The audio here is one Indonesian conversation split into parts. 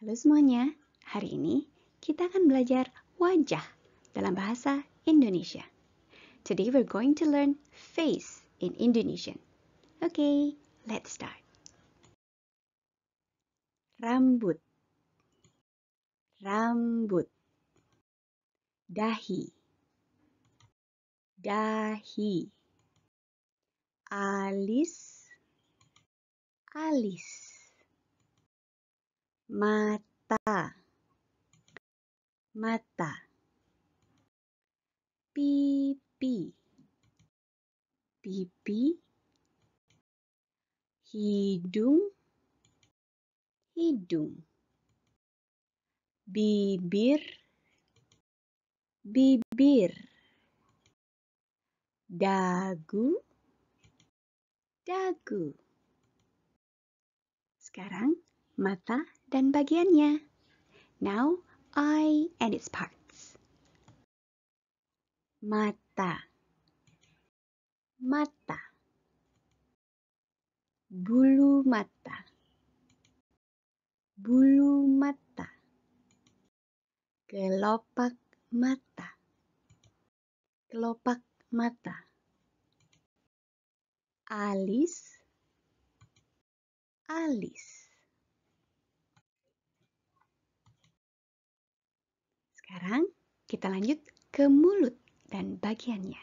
Halo semuanya, hari ini kita akan belajar wajah dalam bahasa Indonesia. Today we're going to learn face in Indonesian. Okay, let's start. Rambut Rambut Dahi Dahi Alis Alis mata mata pipi pipi hidung hidung bibir bibir dagu dagu sekarang mata dan bagiannya. Now, eye and its parts. Mata. Mata. Bulu mata. Bulu mata. Kelopak mata. Kelopak mata. Alis. Alis Kita lanjut ke mulut dan bagiannya.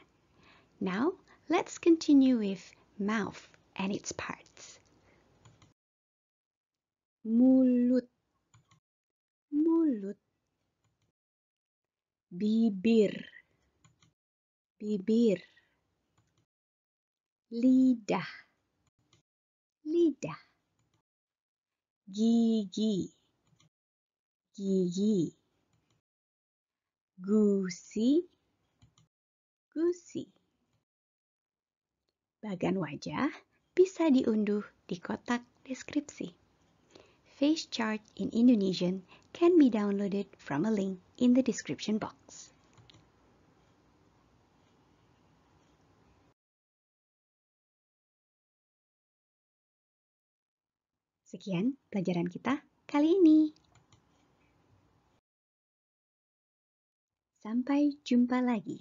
Now, let's continue with mouth and its parts. Mulut. Mulut. Bibir. Bibir. Lidah. Lidah. Gigi. Gigi gusi, gusi. Bagan wajah bisa diunduh di kotak deskripsi. Face chart in Indonesian can be downloaded from a link in the description box. Sekian pelajaran kita kali ini. Sampai jumpa lagi.